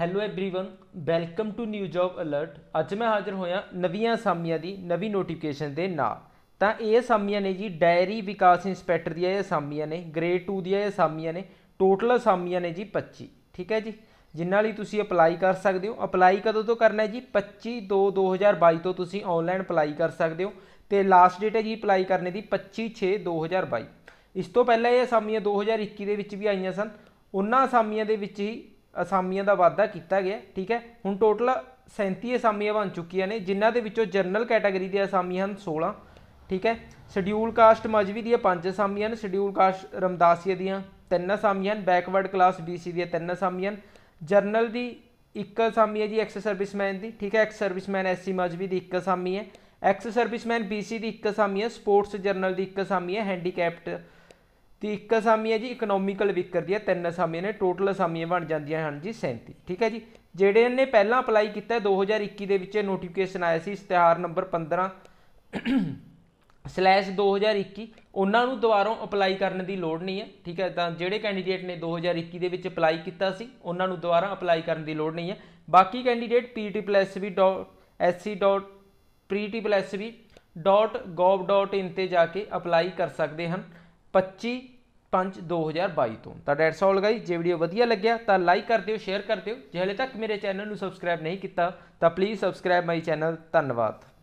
hello everyone welcome to new job alert ਅੱਜ ਮੈਂ ਹਾਜ਼ਰ ਹੋਇਆ ਨਵੀਆਂ ਅਸਾਮੀਆਂ ਦੀ ਨਵੀਂ ਨੋਟੀਫਿਕੇਸ਼ਨ ਦੇ ਨਾਲ ਤਾਂ ਇਹ ਅਸਾਮੀਆਂ ਨੇ ਜੀ ਡਾਇਰੀ ਵਿਕਾਸ ਇੰਸਪੈਕਟਰ ਦੀਆਂ ਇਹ ਅਸਾਮੀਆਂ ਨੇ ਗ੍ਰੇਡ 2 ਦੀਆਂ ਇਹ ਅਸਾਮੀਆਂ ਨੇ ਟੋਟਲ ਅਸਾਮੀਆਂ ਨੇ ਜੀ 25 ਠੀਕ ਹੈ ਜੀ ਜਿੰਨਾਂ ਲਈ ਤੁਸੀਂ ਅਪਲਾਈ ਕਰ ਸਕਦੇ ਹੋ ਅਪਲਾਈ ਕਦੋਂ ਤੋਂ ਕਰਨਾ ਹੈ ਜੀ 25 2 2022 ਤੋਂ ਤੁਸੀਂ ਆਨਲਾਈਨ ਅਪਲਾਈ ਕਰ ਸਕਦੇ ਹੋ ਤੇ ਲਾਸਟ ਡੇਟ ਹੈ ਜੀ ਅਪਲਾਈ ਕਰਨੇ ਦੀ 25 6 2022 ਇਸ ਤੋਂ ਪਹਿਲਾਂ ਇਹ ਅਸਾਮੀਆਂ 2021 ਦੇ ਵਿੱਚ ਵੀ ਆਈਆਂ ਸਨ ਉਹਨਾਂ ਅਸਾਮੀਆਂ ਦੇ ਵਿੱਚ ਹੀ ਅਸਾਮੀਆਂ ਦਾ ਵਾਅਦਾ ਕੀਤਾ ਗਿਆ ਠੀਕ ਹੈ ਹੁਣ ਟੋਟਲ 37 ਅਸਾਮੀਆਂ ਬਣ ਚੁੱਕੀਆਂ ਨੇ ਜਿਨ੍ਹਾਂ ਦੇ ਵਿੱਚੋਂ ਜਨਰਲ ਕੈਟਾਗਰੀ ਦੇ ਅਸਾਮੀਆਂ ਹਨ 16 ਠੀਕ ਹੈ ਸ਼ਡਿਊਲ ਕਾਸਟ ਮਜਵੀ ਦੀਆਂ 5 ਅਸਾਮੀਆਂ ਨੇ ਸ਼ਡਿਊਲ ਕਾਸਟ ਰਮਦਾਸੀਆ ਦੀਆਂ 3 ਅਸਾਮੀਆਂ ਬੈਕਵਰਡ ਕਲਾਸ BC ਦੀਆਂ 3 ਅਸਾਮੀਆਂ ਜਨਰਲ ਦੀ ਇੱਕ ਅਸਾਮੀ ਹੈ ਜੀ ਐਕਸ ਸਰਵਿਸਮੈਨ ਦੀ ਠੀਕ ਹੈ ਐਕਸ ਸਰਵਿਸਮੈਨ ਐਸਸੀ ਮਜਵੀ ਦੀ ਇੱਕ ਅਸਾਮੀ ਹੈ ਐਕਸ ਸਰਵਿਸਮੈਨ BC ਦੀ ਇੱਕ ਅਸਾਮੀ ਹੈ ਸਪੋਰਟਸ ਜਰਨਲ ਦੀ ਇੱਕ ਅਸਾਮੀ ਹੈ ਹੈਂਡੀਕੈਪਟ ਤੇ ਇੱਕ ਅਸਾਮੀ ਹੈ ਜੀ ਇਕਨੋਮਿਕਲ ਵਿਕਰ ਦੀ ਹੈ ਤਿੰਨ ਅਸਾਮੀਆਂ ਨੇ ਟੋਟਲ ਅਸਾਮੀਆਂ ਬਣ ਜਾਂਦੀਆਂ ਹਨ ਜੀ 37 ਠੀਕ ਹੈ ਜੀ ਜਿਹੜੇ ਨੇ ਪਹਿਲਾਂ ਅਪਲਾਈ ਕੀਤਾ 2021 ਦੇ ਵਿੱਚ ਨੋਟੀਫਿਕੇਸ਼ਨ ਆਇਆ ਸੀ ਇਸ਼ਤਿਹਾਰ ਨੰਬਰ 15 ਸਲੈਸ਼ 2021 ਉਹਨਾਂ ਨੂੰ ਦੁਬਾਰਾ ਅਪਲਾਈ ਕਰਨ ਦੀ ਲੋੜ ਨਹੀਂ ਹੈ ਠੀਕ ਹੈ ਤਾਂ ਜਿਹੜੇ ਕੈਂਡੀਡੇਟ ਨੇ 2021 ਦੇ ਵਿੱਚ ਅਪਲਾਈ ਕੀਤਾ ਸੀ ਉਹਨਾਂ ਨੂੰ ਦੁਬਾਰਾ ਅਪਲਾਈ ਕਰਨ ਦੀ ਲੋੜ ਨਹੀਂ ਹੈ ਬਾਕੀ ਕੈਂਡੀਡੇਟ ptsv.sc.ptsv.gov.in ਤੇ ਜਾ ਕੇ ਅਪਲਾਈ ਕਰ ਸਕਦੇ ਹਨ 25 5 2022 ਤੋਂ ਤਾਂ ਡੈਟਸ ਆਲ ਗਾਈ ਜੇ ਵੀਡੀਓ ਵਧੀਆ ਲੱਗਿਆ ਤਾਂ ਲਾਈਕ ਕਰ ਦਿਓ ਸ਼ੇਅਰ ਕਰ ਦਿਓ ਜੇ ਹਲੇ ਤੱਕ ਮੇਰੇ ਚੈਨਲ ਨੂੰ ਸਬਸਕ੍ਰਾਈਬ ਨਹੀਂ ਕੀਤਾ ਤਾਂ ਪਲੀਜ਼ ਸਬਸਕ੍ਰਾਈਬ ਮਾਈ ਚੈਨਲ ਧੰਨਵਾਦ